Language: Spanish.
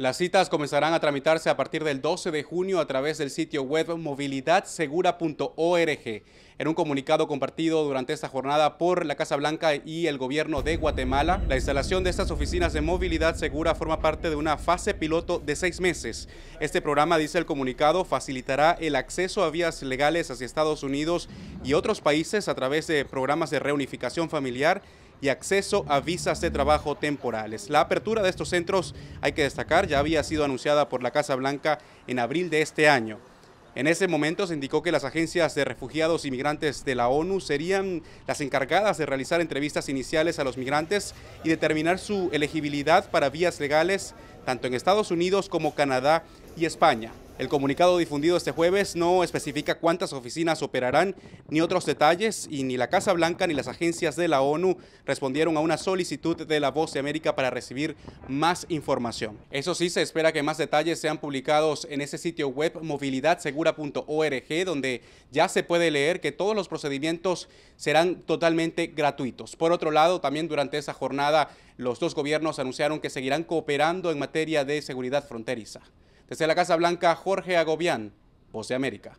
Las citas comenzarán a tramitarse a partir del 12 de junio a través del sitio web movilidadsegura.org. En un comunicado compartido durante esta jornada por la Casa Blanca y el gobierno de Guatemala, la instalación de estas oficinas de movilidad segura forma parte de una fase piloto de seis meses. Este programa, dice el comunicado, facilitará el acceso a vías legales hacia Estados Unidos y otros países a través de programas de reunificación familiar y acceso a visas de trabajo temporales. La apertura de estos centros, hay que destacar, ya había sido anunciada por la Casa Blanca en abril de este año. En ese momento se indicó que las agencias de refugiados y migrantes de la ONU serían las encargadas de realizar entrevistas iniciales a los migrantes y determinar su elegibilidad para vías legales tanto en Estados Unidos como Canadá España. El comunicado difundido este jueves no especifica cuántas oficinas operarán, ni otros detalles, y ni la Casa Blanca ni las agencias de la ONU respondieron a una solicitud de la Voz de América para recibir más información. Eso sí, se espera que más detalles sean publicados en ese sitio web movilidadsegura.org, donde ya se puede leer que todos los procedimientos serán totalmente gratuitos. Por otro lado, también durante esa jornada, los dos gobiernos anunciaron que seguirán cooperando en materia de seguridad fronteriza. Desde la Casa Blanca, Jorge Agobián, Voz de América.